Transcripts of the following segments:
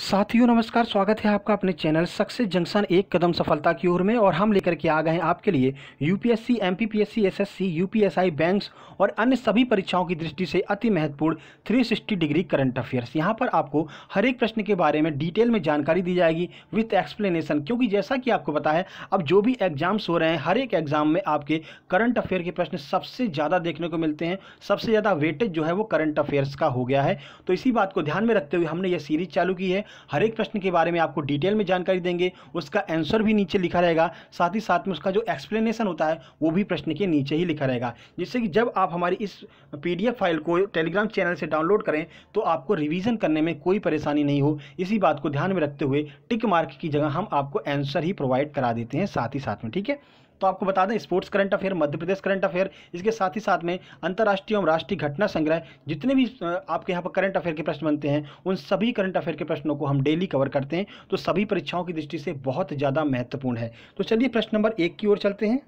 साथियों नमस्कार स्वागत है आपका अपने चैनल सक्सेस जंक्शन एक कदम सफलता की ओर में और हम लेकर के आ गए हैं आपके लिए UPSC MPPSC SSC UPSI banks और अन्य सभी परीक्षाओं की दृष्टि से अति महत्वपूर्ण 360 डिग्री करंट अफेयर्स यहां पर आपको हर एक प्रश्न के बारे में डिटेल में जानकारी दी जाएगी विथ एक्सप्लेनेशन क्योंकि जैसा कि आपको पता है अब जो भी एग्जाम्स हो रहे हैं हर एक एग्जाम में आपके करंट अफेयर के प्रश्न सबसे ज़्यादा देखने को मिलते हैं सबसे ज़्यादा वेटेज जो है वो करंट अफेयर्स का हो गया है तो इसी बात को ध्यान में रखते हुए हमने यह सीरीज चालू की है हर एक प्रश्न के बारे में आपको डिटेल में जानकारी देंगे उसका आंसर भी नीचे लिखा रहेगा साथ ही साथ में उसका जो एक्सप्लेनेशन होता है वो भी प्रश्न के नीचे ही लिखा रहेगा जिससे कि जब आप हमारी इस पी फाइल को टेलीग्राम चैनल से डाउनलोड करें तो आपको रिविज़न करने में कोई परेशानी नहीं हो इसी बात को ध्यान में रखते हुए टिक मार्क की जगह हम आपको आंसर ही प्रोवाइड करा देते हैं साथ ही साथ में ठीक है तो आपको बता दें sports current affair Madhya Pradesh current affair इसके साथ ही साथ में अंतर्राष्ट्रीय एवं राष्ट्रीय घटना संग्रह जितने भी आपके यहाँ पर करंट अफेयर के प्रश्न बनते हैं उन सभी करंट अफेयर के प्रश्नों को हम डेली कवर करते हैं तो सभी परीक्षाओं की दृष्टि से बहुत ज़्यादा महत्वपूर्ण है तो चलिए प्रश्न नंबर एक की ओर चलते हैं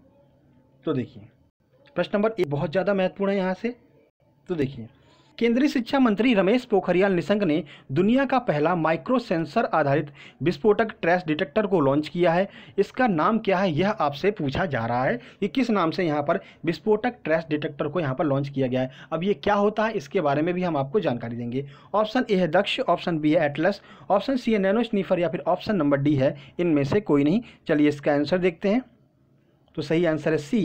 तो देखिए प्रश्न नंबर एक बहुत ज़्यादा महत्वपूर्ण है यहाँ से तो देखिए केंद्रीय शिक्षा मंत्री रमेश पोखरियाल निशंक ने दुनिया का पहला माइक्रो सेंसर आधारित विस्फोटक ट्रैश डिटेक्टर को लॉन्च किया है इसका नाम क्या है यह आपसे पूछा जा रहा है कि किस नाम से यहाँ पर विस्फोटक ट्रैश डिटेक्टर को यहाँ पर लॉन्च किया गया है अब ये क्या होता है इसके बारे में भी हम आपको जानकारी देंगे ऑप्शन ए है दक्ष ऑप्शन बी है एटलस ऑप्शन सी है नैनो स्नीफर या फिर ऑप्शन नंबर डी है इनमें से कोई नहीं चलिए इसका आंसर देखते हैं तो सही आंसर है सी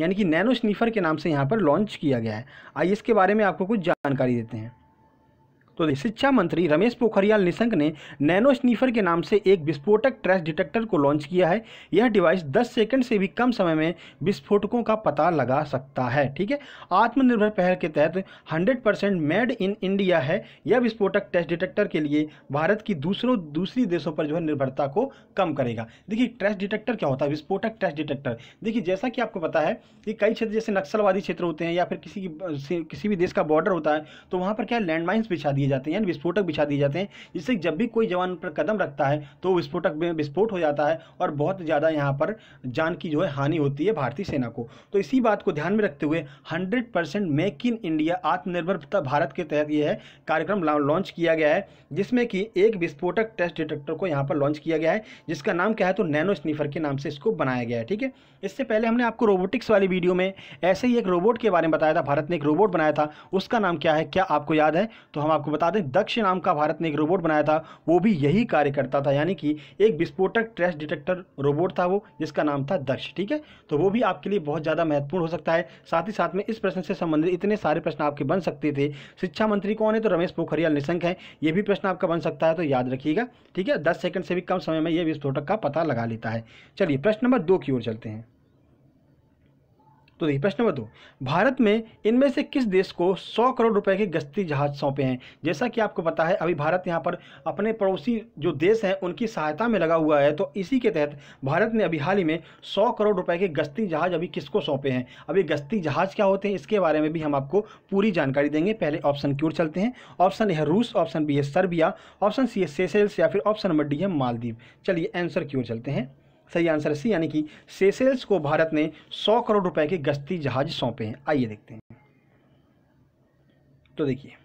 यानी कि नैनो स्नीफर के नाम से यहाँ पर लॉन्च किया गया है आइए इसके बारे में आपको कुछ जानकारी देते हैं तो शिक्षा मंत्री रमेश पोखरियाल निशंक ने नैनो स्नीफर के नाम से एक विस्फोटक ट्रैश डिटेक्टर को लॉन्च किया है यह डिवाइस 10 सेकंड से भी कम समय में विस्फोटकों का पता लगा सकता है ठीक है आत्मनिर्भर पहल के तहत 100 परसेंट मेड इन इंडिया है यह विस्फोटक ट्रैश डिटेक्टर के लिए भारत की दूसरों दूसरी देशों पर जो है निर्भरता को कम करेगा देखिए ट्रैश डिटेक्टर क्या होता है विस्फोटक ट्रैश डिटेक्टर देखिए जैसा कि आपको पता है कि कई क्षेत्र जैसे नक्सलवादी क्षेत्र होते हैं या फिर किसी किसी भी देश का बॉर्डर होता है तो वहाँ पर क्या लैंडमाइंस बिछा दिए दिए जाते हैं यानी विस्फोटक बिछा दिए जाते हैं जिससे जब भी कोई जवान पर कदम रखता है तो विस्फोटक में विस्फोट हो जाता है और बहुत ज़्यादा यहाँ पर जान की जो है हानि होती है भारतीय सेना को तो इसी बात को ध्यान में रखते हुए hundred percent make in India आत्मनिर्भरता भारत के तहत यह कार्यक्रम लॉन्च किया गया है जिसमें कि एक विस्फोटक टेस्ट डिटेक्टर को यहाँ पर लॉन्च किया गया है जिसका नाम क्या है तो नैनो स्नीफर के नाम से इसको बनाया गया है ठीक है इससे पहले हमने आपको रोबोटिक्स वाली वीडियो में ऐसे ही एक रोबोट के बारे में बताया था भारत ने एक रोबोट बनाया था उसका नाम क्या है क्या आपको याद है तो हम आपको बता दें दक्ष नाम का भारत ने एक रोबोट बनाया था वो भी यही कार्य करता था यानी कि एक विस्फोटक ट्रैश डिटेक्टर रोबोट था वो जिसका नाम था दक्ष ठीक है तो वो भी आपके लिए बहुत ज़्यादा महत्वपूर्ण हो सकता है साथ ही साथ में इस प्रश्न से संबंधित इतने सारे प्रश्न आपके बन सकते थे शिक्षा मंत्री कौन है तो रमेश पोखरियाल निशंक है ये भी प्रश्न आपका बन सकता है तो याद रखिएगा ठीक है दस सेकंड से भी कम समय में यह विस्फोटक का पता लगा लेता है चलिए प्रश्न नंबर दो की ओर चलते हैं तो देखिए प्रश्न नंबर दो भारत में इनमें से किस देश को 100 करोड़ रुपए के गश्ती जहाज सौंपे हैं जैसा कि आपको पता है अभी भारत यहाँ पर अपने पड़ोसी जो देश हैं उनकी सहायता में लगा हुआ है तो इसी के तहत भारत ने अभी हाल ही में सौ करोड़ रुपये के गश्ती जहाज अभी किसको सौंपे हैं अभी गश्ती जहाज क्या होते हैं इसके बारे में भी हम आपको पूरी जानकारी देंगे पहले ऑप्शन क्यों चलते हैं ऑप्शन ए है रूस ऑप्शन बी है सर्बिया ऑप्शन सी है सेसेल्स या फिर ऑप्शन नंबर डी है मालदीव चलिए आंसर क्यों चलते हैं सही आंसर है सी यानी कि सेसेल्स को भारत ने 100 करोड़ रुपए के गश्ती जहाज सौंपे हैं आइए देखते हैं तो देखिए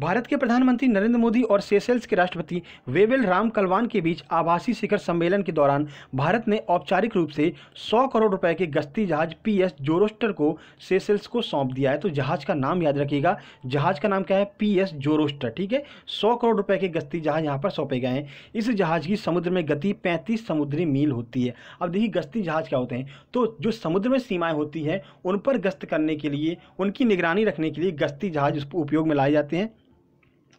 भारत के प्रधानमंत्री नरेंद्र मोदी और सेसेल्स के राष्ट्रपति वेवेल राम कलवान के बीच आभासी शिखर सम्मेलन के दौरान भारत ने औपचारिक रूप से 100 करोड़ रुपए के गश्ती जहाज पीएस जोरोस्टर को सेशेल्स को सौंप दिया है तो जहाज का नाम याद रखिएगा जहाज का नाम क्या है पीएस जोरोस्टर ठीक है सौ करोड़ रुपए के गश्ती जहाज यहाँ पर सौंपे गए हैं इस जहाज की समुद्र में गति पैंतीस समुद्री मील होती है अब देखिए गश्ती जहाज क्या होते हैं तो जो समुद्र में सीमाएं होती हैं उन पर गश्त करने के लिए उनकी निगरानी रखने के लिए गश्ती जहाज उस उपयोग में लाए जाते हैं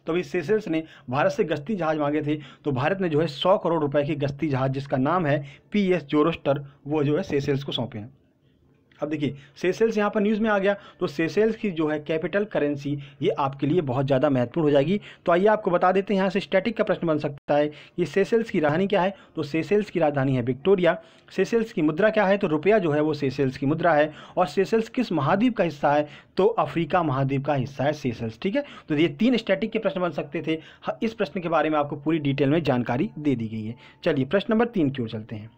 तो अभी सेशल्स ने भारत से गश्ती जहाज़ मांगे थे तो भारत ने जो है सौ करोड़ रुपए की गश्ती जहाज़ जिसका नाम है पी एस जोरोस्टर वो जो है सेशल्स को सौंपे हैं अब देखिए सेसेल्स यहाँ पर न्यूज़ में आ गया तो सेसेल्स की जो है कैपिटल करेंसी ये आपके लिए बहुत ज़्यादा महत्वपूर्ण हो जाएगी तो आइए आपको बता देते हैं यहाँ से स्टैटिक का प्रश्न बन सकता है कि सेसेल्स की राजधानी क्या है तो सेसेल्स की राजधानी है विक्टोरिया सेसेल्स की मुद्रा क्या है तो रुपया जो है वो सेसेल्स की मुद्रा है और सेसेल्स किस महाद्वीप का हिस्सा है तो अफ्रीका महाद्वीप का हिस्सा है सेसेल्स ठीक है तो ये तीन स्टैटिक के प्रश्न बन सकते थे हाँ, इस प्रश्न के बारे में आपको पूरी डिटेल में जानकारी दे दी गई है चलिए प्रश्न नंबर तीन की ओर चलते हैं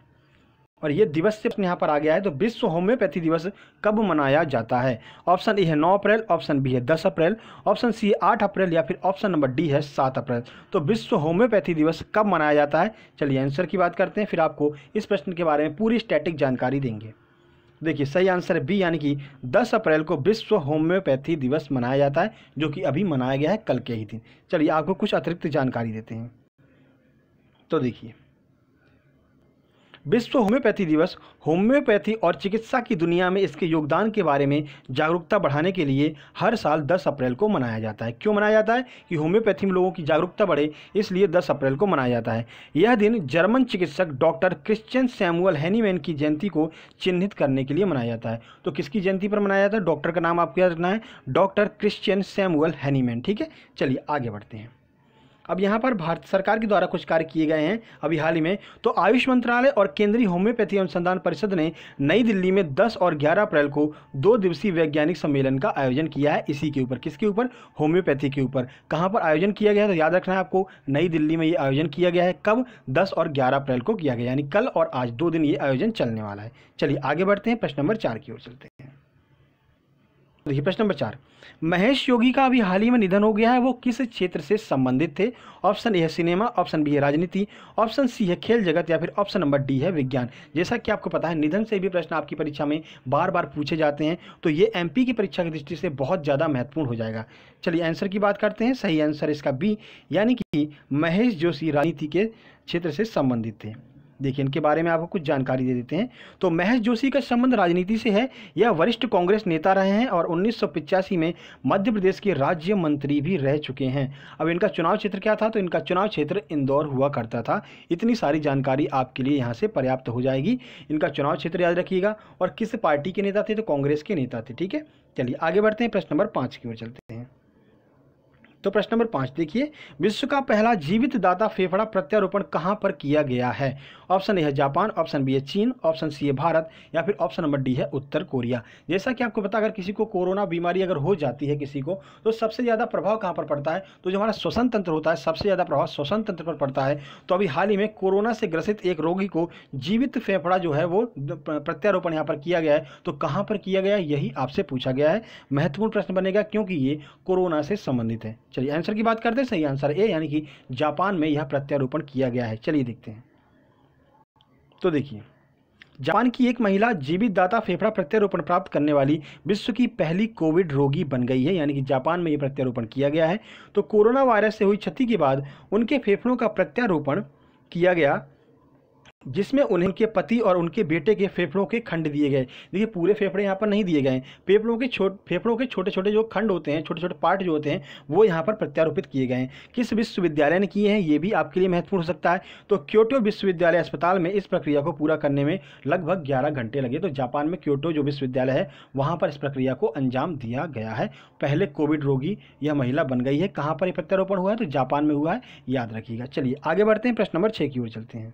और ये दिवस से यहाँ पर आ गया है तो विश्व होम्योपैथी दिवस कब मनाया जाता है ऑप्शन ए है नौ अप्रैल ऑप्शन बी है दस अप्रैल ऑप्शन सी है आठ अप्रैल या फिर ऑप्शन नंबर डी है सात अप्रैल तो विश्व होम्योपैथी दिवस कब मनाया जाता है चलिए आंसर की बात करते हैं फिर आपको इस प्रश्न के बारे में पूरी स्टैटिक जानकारी देंगे देखिए सही आंसर है बी यानी कि दस अप्रैल को विश्व होम्योपैथी दिवस मनाया जाता है जो कि अभी मनाया गया है कल के ही दिन चलिए आपको कुछ अतिरिक्त जानकारी देते हैं तो देखिए विश्व होम्योपैथी दिवस होम्योपैथी और चिकित्सा की दुनिया में इसके योगदान के बारे में जागरूकता बढ़ाने के लिए हर साल 10 अप्रैल को मनाया जाता है क्यों मनाया जाता है कि होम्योपैथी में लोगों की जागरूकता बढ़े इसलिए 10 अप्रैल को मनाया जाता है यह दिन जर्मन चिकित्सक डॉक्टर क्रिश्चियन सैमुअल हैनीमैन की जयंती को चिन्हित करने के लिए मनाया जाता है तो किसकी जयंती पर मनाया जाता है डॉक्टर का नाम आपको याद रखना है डॉक्टर क्रिश्चियन सैमुअल हैनीमैन ठीक है चलिए आगे बढ़ते हैं अब यहाँ पर भारत सरकार के द्वारा कुछ कार्य किए गए हैं अभी हाल ही में तो आयुष मंत्रालय और केंद्रीय होम्योपैथी अनुसंधान परिषद ने नई दिल्ली में 10 और 11 अप्रैल को दो दिवसीय वैज्ञानिक सम्मेलन का आयोजन किया है इसी के ऊपर किसके ऊपर होम्योपैथी के ऊपर कहाँ पर आयोजन किया गया है तो याद रखना है आपको नई दिल्ली में ये आयोजन किया गया है कब दस और ग्यारह अप्रैल को किया गया यानी कल और आज दो दिन ये आयोजन चलने वाला है चलिए आगे बढ़ते हैं प्रश्न नंबर चार की ओर चलते हैं देखिए तो प्रश्न नंबर चार महेश योगी का अभी हाल ही में निधन हो गया है वो किस क्षेत्र से संबंधित थे ऑप्शन ए है सिनेमा ऑप्शन बी है राजनीति ऑप्शन सी है खेल जगत या फिर ऑप्शन नंबर डी है विज्ञान जैसा कि आपको पता है निधन से भी प्रश्न आपकी परीक्षा में बार बार पूछे जाते हैं तो ये एम की परीक्षा की दृष्टि से बहुत ज़्यादा महत्वपूर्ण हो जाएगा चलिए आंसर की बात करते हैं सही आंसर इसका बी यानी कि महेश जोशी राजनीति के क्षेत्र से संबंधित थे देखिए इनके बारे में आपको कुछ जानकारी दे देते हैं तो महेश जोशी का संबंध राजनीति से है यह वरिष्ठ कांग्रेस नेता रहे हैं और उन्नीस में मध्य प्रदेश के राज्य मंत्री भी रह चुके हैं अब इनका चुनाव क्षेत्र क्या था तो इनका चुनाव क्षेत्र इंदौर हुआ करता था इतनी सारी जानकारी आपके लिए यहाँ से पर्याप्त हो जाएगी इनका चुनाव क्षेत्र याद रखिएगा और किस पार्टी के नेता थे तो कांग्रेस के नेता थे ठीक है चलिए आगे बढ़ते हैं प्रश्न नंबर पाँच की ओर चलते हैं तो प्रश्न नंबर पाँच देखिए विश्व का पहला जीवित दाता फेफड़ा प्रत्यारोपण कहाँ पर किया गया है ऑप्शन ए है जापान ऑप्शन बी है चीन ऑप्शन सी है भारत या फिर ऑप्शन नंबर डी है उत्तर कोरिया जैसा कि आपको पता अगर किसी को कोरोना बीमारी अगर हो जाती है किसी को तो सबसे ज़्यादा प्रभाव कहाँ पर पड़ता है तो जो हमारा श्वसन तंत्र होता है सबसे ज़्यादा प्रभाव श्वसन तंत्र पर पड़ता है तो अभी हाल ही में कोरोना से ग्रसित एक रोगी को जीवित फेफड़ा जो है वो प्रत्यारोपण यहाँ पर किया गया है तो कहाँ पर किया गया यही आपसे पूछा गया है महत्वपूर्ण प्रश्न बनेगा क्योंकि ये कोरोना से संबंधित है चलिए आंसर की बात करते हैं सही आंसर ए यानी कि जापान में यह प्रत्यारोपण किया गया है चलिए देखते हैं तो देखिए जापान की एक महिला जीवित दाता फेफड़ा प्रत्यारोपण प्राप्त करने वाली विश्व की पहली कोविड रोगी बन गई है यानी कि जापान में यह प्रत्यारोपण किया गया है तो कोरोना वायरस से हुई क्षति के बाद उनके फेफड़ों का प्रत्यारोपण किया गया जिसमें उन्हें उनके पति और उनके बेटे के फेफड़ों के खंड दिए गए देखिए पूरे फेफड़े यहाँ पर नहीं दिए गए फेफड़ों के छोट फेफड़ों के छोटे छोटे जो खंड होते हैं छोटे छोटे पार्ट जो होते हैं वो यहाँ पर प्रत्यारोपित किए गए किस विश्वविद्यालय ने किए हैं ये भी आपके लिए महत्वपूर्ण हो सकता है तो क्योटो विश्वविद्यालय अस्पताल में इस प्रक्रिया को पूरा करने में लगभग ग्यारह घंटे लगे तो जापान में क्योटो जो विश्वविद्यालय है वहाँ पर इस प्रक्रिया को अंजाम दिया गया है पहले कोविड रोगी यह महिला बन गई है कहाँ पर यह प्रत्यारोपण हुआ है तो जापान में हुआ है याद रखिएगा चलिए आगे बढ़ते हैं प्रश्न नंबर छः की ओर चलते हैं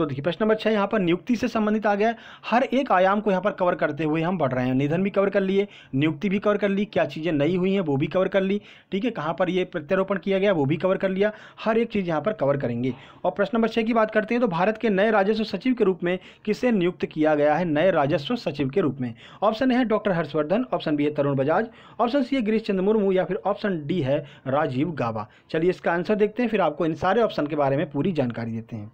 तो देखिए प्रश्न नंबर छः यहाँ पर नियुक्ति से संबंधित आ गया हर एक आयाम को यहाँ पर कवर करते हुए हम बढ़ रहे हैं निधन भी कवर कर लिए नियुक्ति भी कवर कर ली क्या चीज़ें नई हुई हैं वो भी कवर कर ली ठीक है कहाँ पर ये प्रत्यारोपण किया गया वो भी कवर कर लिया हर एक चीज़ यहाँ पर कवर करेंगे और प्रश्न नंबर छः की बात करते हैं तो भारत के नए राजस्व सचिव के रूप में किसे नियुक्त किया गया है नए राजस्व सचिव के रूप में ऑप्शन है डॉक्टर हर्षवर्धन ऑप्शन बी है तरुण बजाज ऑप्शन सी है गिरीश चंद्र मुर्मू या फिर ऑप्शन डी है राजीव गाबा चलिए इसका आंसर देखते हैं फिर आपको इन सारे ऑप्शन के बारे में पूरी जानकारी देते हैं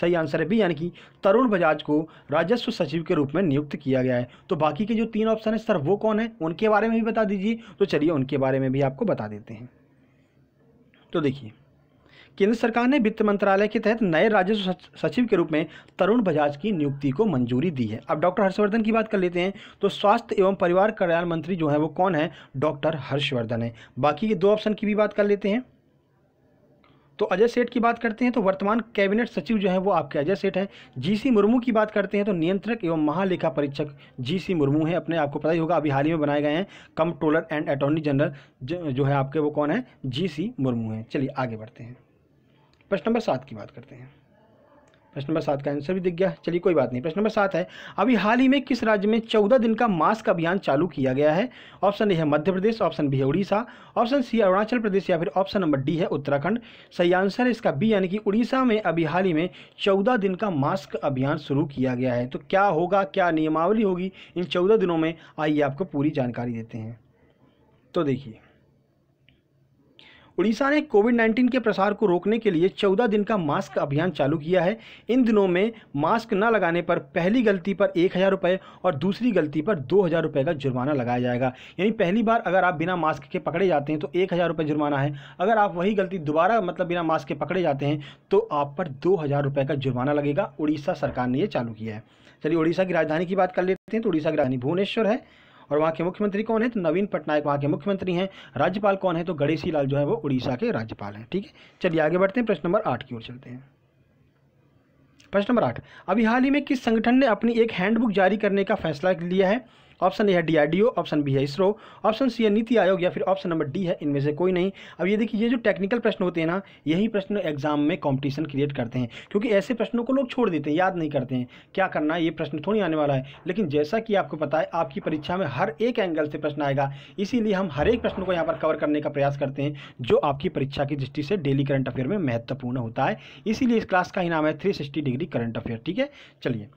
सही आंसर है बी यानी कि तरुण बजाज को राजस्व सचिव के रूप में नियुक्त किया गया है तो बाकी के जो तीन ऑप्शन है सर वो कौन है उनके बारे में भी बता दीजिए तो चलिए उनके बारे में भी आपको बता देते हैं तो देखिए केंद्र सरकार ने वित्त मंत्रालय के तहत नए राजस्व सचिव के रूप में तरुण बजाज की नियुक्ति को मंजूरी दी है अब डॉक्टर हर्षवर्धन की बात कर लेते हैं तो स्वास्थ्य एवं परिवार कल्याण मंत्री जो है वो कौन है डॉक्टर हर्षवर्धन है बाकी के दो ऑप्शन की भी बात कर लेते हैं तो अजय सेठ की बात करते हैं तो वर्तमान कैबिनेट सचिव जो है वो आपके अजय सेठ हैं जीसी मुर्मू की बात करते हैं तो नियंत्रक एवं महालेखा परीक्षक जीसी मुर्मू हैं अपने आपको पता ही होगा अभी हाल ही में बनाए गए हैं कंट्रोलर एंड अटॉर्नी जनरल जो है आपके वो कौन है जी मुर्मू हैं चलिए आगे बढ़ते हैं प्रश्न नंबर सात की बात करते हैं प्रश्न नंबर सात का आंसर भी दिख गया चलिए कोई बात नहीं प्रश्न नंबर सात है अभी हाल ही में किस राज्य में चौदह दिन का मास्क अभियान चालू किया गया है ऑप्शन ए है मध्य प्रदेश ऑप्शन बी है उड़ीसा ऑप्शन सी अरुणाचल प्रदेश या फिर ऑप्शन नंबर डी है उत्तराखंड सही आंसर है इसका बी यानी कि उड़ीसा में अभी हाल ही में चौदह दिन का मास्क अभियान शुरू किया गया है तो क्या होगा क्या नियमावली होगी इन चौदह दिनों में आइए आपको पूरी जानकारी देते हैं तो देखिए उड़ीसा ने कोविड 19 के प्रसार को रोकने के लिए 14 दिन का मास्क अभियान चालू किया है इन दिनों में मास्क न लगाने पर पहली गलती पर एक हज़ार रुपये और दूसरी गलती पर दो हज़ार रुपये का जुर्माना लगाया जाएगा यानी पहली बार अगर आप बिना मास्क के पकड़े जाते हैं तो एक हज़ार रुपये जुर्माना है अगर आप वही गलती दोबारा मतलब बिना मास्क के पकड़े जाते हैं तो आप पर दो हज़ार रुपये का जुर्माना लगेगा उड़ीसा सरकार ने यह चालू किया है चलिए उड़ीसा की राजधानी की बात कर लेते हैं तो उड़ीसा की राजधानी भुवनेश्वर है और वहाँ के मुख्यमंत्री कौन है तो नवीन पटनायक वहाँ के मुख्यमंत्री हैं राज्यपाल कौन है तो गणेशी लाल जो है वो उड़ीसा के राज्यपाल हैं ठीक है चलिए आगे बढ़ते हैं प्रश्न नंबर आठ की ओर चलते हैं प्रश्न नंबर आठ अभी हाल ही में किस संगठन ने अपनी एक हैंडबुक जारी करने का फैसला लिया है ऑप्शन ए है डीआरडीओ ऑप्शन बी है इसरो ऑप्शन सी है नीति आयोग या फिर ऑप्शन नंबर डी है इनमें से कोई नहीं अब ये देखिए ये जो टेक्निकल प्रश्न होते हैं ना यही प्रश्न एग्जाम में कॉम्पिटिशन क्रिएट करते हैं क्योंकि ऐसे प्रश्नों को लोग छोड़ देते हैं याद नहीं करते हैं क्या करना है ये प्रश्न थोड़ी आने वाला है लेकिन जैसा कि आपको पता है आपकी परीक्षा में हर एक एंगल से प्रश्न आएगा इसीलिए हम हर एक प्रश्न को यहाँ पर कवर करने का प्रयास करते हैं जो आपकी परीक्षा की दृष्टि से डेली करंट अफेयर में महत्वपूर्ण होता है इसीलिए इस क्लास का ही नाम है थ्री डिग्री करंट अफेयर ठीक है चलिए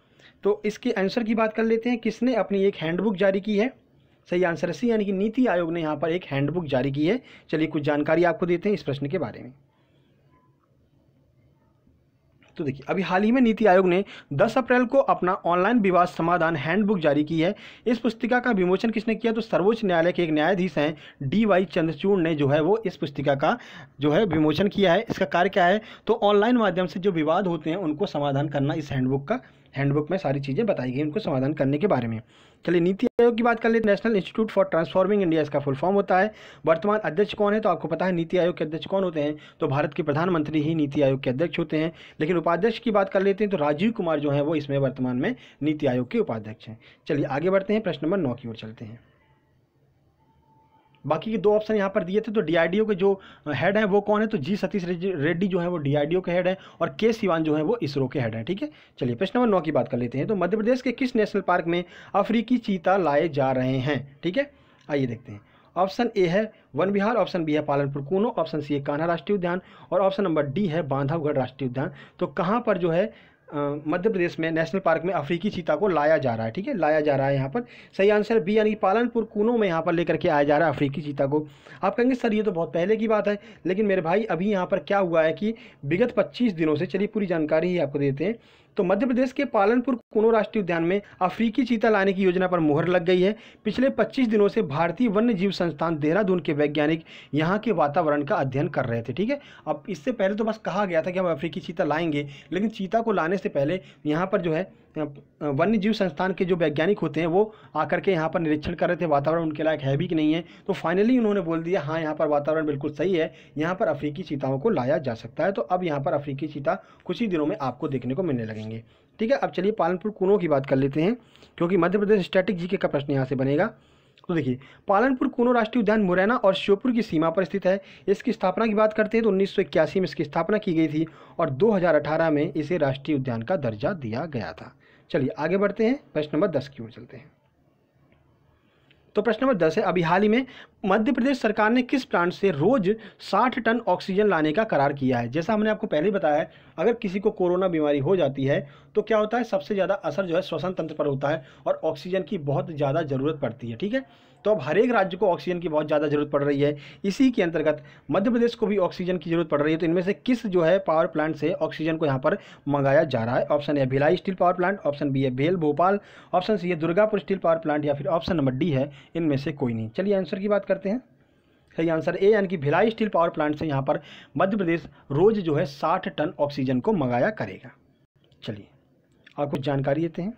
तो इसके आंसर की बात कर लेते हैं किसने अपनी एक हैंडबुक जारी की है सही आंसर है सी यानी कि नीति आयोग ने यहाँ पर एक हैंडबुक जारी की है चलिए कुछ जानकारी आपको देते हैं इस प्रश्न के बारे में तो देखिए अभी हाल ही में नीति आयोग ने 10 अप्रैल को अपना ऑनलाइन विवाद समाधान हैंडबुक जारी की है इस पुस्तिका का विमोचन किसने किया तो सर्वोच्च न्यायालय के एक न्यायाधीश हैं डी वाई चंद्रचूड़ ने जो है वो इस पुस्तिका का जो है विमोचन किया है इसका कार्य क्या है तो ऑनलाइन माध्यम से जो विवाद होते हैं उनको समाधान करना इस हैंडबुक का हैंडबुक में सारी चीज़ें बताई गई उनको समाधान करने के बारे में चलिए नीति आयोग की बात कर लेते हैं National Institute for Transforming India इसका फुल फॉर्म होता है वर्तमान अध्यक्ष कौन है तो आपको पता है नीति आयोग के अध्यक्ष कौन होते हैं तो भारत के प्रधानमंत्री ही नीति आयोग के अध्यक्ष होते हैं लेकिन उपाध्यक्ष की बात कर लेते हैं तो राजीव कुमार जो है वो इसमें वर्तमान में नीति आयोग के उपाध्यक्ष हैं चलिए आगे बढ़ते हैं प्रश्न नंबर नौ की ओर चलते हैं बाकी के दो ऑप्शन यहाँ पर दिए थे तो डीआरडीओ के जो हेड हैं वो कौन है तो जी सतीश रेड्डी जो है वो डीआरडीओ के हेड हैं और के सिवान जो है वो इसरो के हेड हैं ठीक है चलिए प्रश्न नंबर नौ की बात कर लेते हैं तो मध्य प्रदेश के किस नेशनल पार्क में अफ्रीकी चीता लाए जा रहे हैं ठीक है आइए देखते हैं ऑप्शन ए है वन विहार ऑप्शन बी है पालनपुर कूनो ऑप्शन सी है कान्हा राष्ट्रीय उद्यान और ऑप्शन नंबर डी है बांधवगढ़ राष्ट्रीय उद्यान तो कहाँ पर जो है मध्य प्रदेश में नेशनल पार्क में अफ्रीकी चीता को लाया जा रहा है ठीक है लाया जा रहा है यहाँ पर सही आंसर बी यानी पालनपुर कूनों में यहाँ पर लेकर के आया जा रहा है अफ्रीकी चीता को आप कहेंगे सर ये तो बहुत पहले की बात है लेकिन मेरे भाई अभी यहाँ पर क्या हुआ है कि विगत पच्चीस दिनों से चलिए पूरी जानकारी ही आपको देते हैं तो मध्य प्रदेश के पालनपुर कोनो राष्ट्रीय उद्यान में अफ्रीकी चीता लाने की योजना पर मुहर लग गई है पिछले 25 दिनों से भारतीय वन्य जीव संस्थान देहरादून के वैज्ञानिक यहाँ के वातावरण का अध्ययन कर रहे थे ठीक है अब इससे पहले तो बस कहा गया था कि हम अफ्रीकी चीता लाएंगे लेकिन चीता को लाने से पहले यहाँ पर जो है वन्य जीव संस्थान के जो वैज्ञानिक होते हैं वो आकर के यहाँ पर निरीक्षण कर रहे थे वातावरण उनके लायक है भी कि नहीं है तो फाइनली उन्होंने बोल दिया हाँ यहाँ पर वातावरण बिल्कुल सही है यहाँ पर अफ्रीकी चीताओं को लाया जा सकता है तो अब यहाँ पर अफ्रीकी चीता कुछ ही दिनों में आपको देखने को मिलने लगेंगे जाएंगे ठीक है अब चलिए पालनपुर कूनों की बात कर लेते हैं क्योंकि मध्य प्रदेश स्टैटिक जी का प्रश्न यहाँ से बनेगा तो देखिए पालनपुर कूनो राष्ट्रीय उद्यान मुरैना और श्योपुर की सीमा पर स्थित है इसकी स्थापना की बात करते हैं तो उन्नीस में इसकी स्थापना की गई थी और 2018 में इसे राष्ट्रीय उद्यान का दर्जा दिया गया था चलिए आगे बढ़ते हैं प्रश्न नंबर दस की ओर चलते हैं तो प्रश्न नंबर दस है अभी हाल ही में मध्य प्रदेश सरकार ने किस प्लांट से रोज साठ टन ऑक्सीजन लाने का करार किया है जैसा हमने आपको पहले बताया अगर किसी को कोरोना बीमारी हो जाती है तो क्या होता है सबसे ज़्यादा असर जो है श्वसन तंत्र पर होता है और ऑक्सीजन की बहुत ज़्यादा ज़रूरत पड़ती है ठीक है तो अब हर एक राज्य को ऑक्सीजन की बहुत ज़्यादा ज़रूरत पड़ रही है इसी के अंतर्गत मध्य प्रदेश को भी ऑक्सीजन की ज़रूरत पड़ रही है तो इनमें से किस जो है पावर प्लांट से ऑक्सीजन को यहाँ पर मंगाया जा रहा है option A Bhilai steel power plant option B है भेल भोपाल ऑप्शन सी है दुर्गापुर स्टील पावर प्लांट या फिर ऑप्शन नंबर डी है इनमें से कोई नहीं चलिए आंसर की बात करते हैं सही आंसर ए यानी कि भिलाई स्टील पावर प्लांट से यहाँ पर मध्य प्रदेश रोज़ जो है साठ टन ऑक्सीजन को मंगाया करेगा चलिए आपको जानकारी देते हैं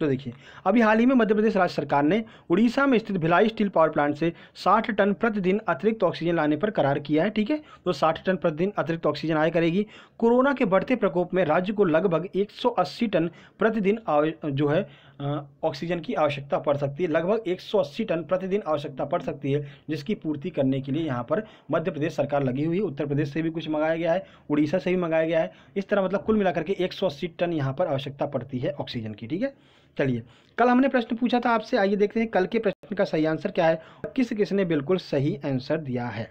तो देखिए अभी हाल ही में मध्य प्रदेश राज्य सरकार ने उड़ीसा में स्थित भिलाई स्टील पावर प्लांट से 60 टन प्रतिदिन अतिरिक्त ऑक्सीजन लाने पर करार किया है ठीक है तो 60 टन प्रतिदिन अतिरिक्त ऑक्सीजन आय करेगी कोरोना के बढ़ते प्रकोप में राज्य को लगभग 180 टन प्रतिदिन जो है ऑक्सीजन की आवश्यकता पड़ सकती है लगभग 180 टन प्रतिदिन आवश्यकता पड़ सकती है जिसकी पूर्ति करने के लिए यहाँ पर मध्य प्रदेश सरकार लगी हुई है उत्तर प्रदेश से भी कुछ मंगाया गया है उड़ीसा से भी मंगाया गया है इस तरह मतलब कुल मिलाकर के एक टन यहाँ पर आवश्यकता पड़ती है ऑक्सीजन की ठीक है चलिए कल हमने प्रश्न पूछा था आपसे आइए देखते हैं कल के प्रश्न का सही आंसर क्या है किस किसने बिल्कुल सही आंसर दिया है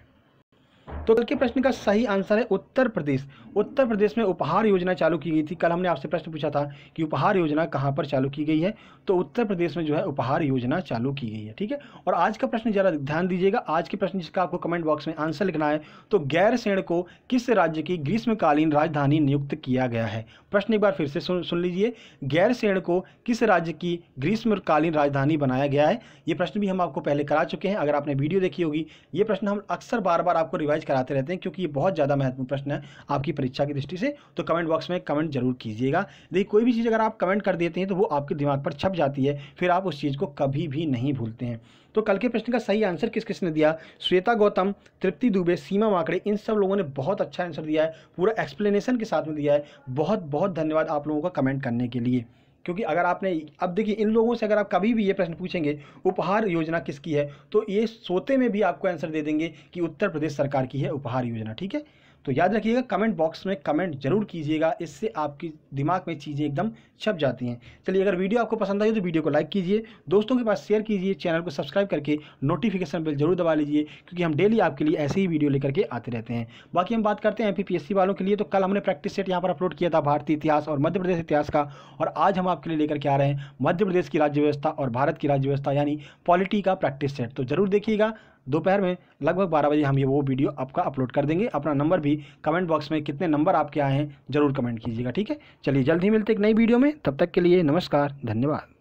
तो कल के प्रश्न का सही आंसर है उत्तर प्रदेश उत्तर प्रदेश में उपहार योजना चालू की गई थी कल हमने आपसे प्रश्न पूछा था कि उपहार योजना कहाँ पर चालू की गई है तो उत्तर प्रदेश में जो है उपहार योजना चालू की गई है ठीक है और आज का प्रश्न जरा ध्यान दीजिएगा आज के प्रश्न जिसका आपको कमेंट बॉक्स में आंसर लिखना है तो गैरसेण को किस राज्य की ग्रीष्मकालीन राजधानी नियुक्त किया गया है प्रश्न एक बार फिर से सुन सुन लीजिए गैरसेण को किस राज्य की ग्रीष्मकालीन राजधानी बनाया गया है ये प्रश्न भी हम आपको पहले करा चुके हैं अगर आपने वीडियो देखी होगी ये प्रश्न हम अक्सर बार बार आपको रिवाइज रिवाइज कराते रहते हैं क्योंकि ये बहुत ज़्यादा महत्वपूर्ण प्रश्न है आपकी परीक्षा की दृष्टि से तो कमेंट बॉक्स में कमेंट जरूर कीजिएगा देखिए कोई भी चीज़ अगर आप कमेंट कर देते हैं तो वो आपके दिमाग पर छप जाती है फिर आप उस चीज़ को कभी भी नहीं भूलते हैं तो कल के प्रश्न का सही आंसर किस किसने दिया श्वेता गौतम तृप्ति दुबे सीमा माकड़े इन सब लोगों ने बहुत अच्छा आंसर दिया है पूरा एक्सप्लेनेशन के साथ में दिया है बहुत बहुत धन्यवाद आप लोगों का कमेंट करने के लिए क्योंकि अगर आपने अब देखिए इन लोगों से अगर आप कभी भी ये प्रश्न पूछेंगे उपहार योजना किसकी है तो ये सोते में भी आपको आंसर दे देंगे कि उत्तर प्रदेश सरकार की है उपहार योजना ठीक है तो याद रखिएगा कमेंट बॉक्स में कमेंट जरूर कीजिएगा इससे आपकी दिमाग में चीज़ें एकदम छप जाती हैं चलिए अगर वीडियो आपको पसंद आई तो वीडियो को लाइक कीजिए दोस्तों के पास शेयर कीजिए चैनल को सब्सक्राइब करके नोटिफिकेशन बिल जरूर दबा लीजिए क्योंकि हम डेली आपके लिए ऐसे ही वीडियो लेकर के आते रहते हैं बाकी हम बात करते हैं एम वालों के लिए तो कल हमने प्रैक्टिस सेट यहाँ पर अपलोड किया था भारतीय इतिहास और मध्य प्रदेश इतिहास का और आज हम आपके लिए लेकर के आ रहे हैं मध्य प्रदेश की राज्य व्यवस्था और भारत की राज्य व्यवस्था यानी पॉलिटी का प्रैक्टिस सेट तो जरूर देखिएगा दोपहर में लगभग बारह बजे हम ये वो वीडियो आपका अपलोड कर देंगे अपना नंबर भी कमेंट बॉक्स में कितने नंबर आपके आए हैं ज़रूर कमेंट कीजिएगा ठीक है चलिए जल्द ही मिलते एक नई वीडियो में तब तक के लिए नमस्कार धन्यवाद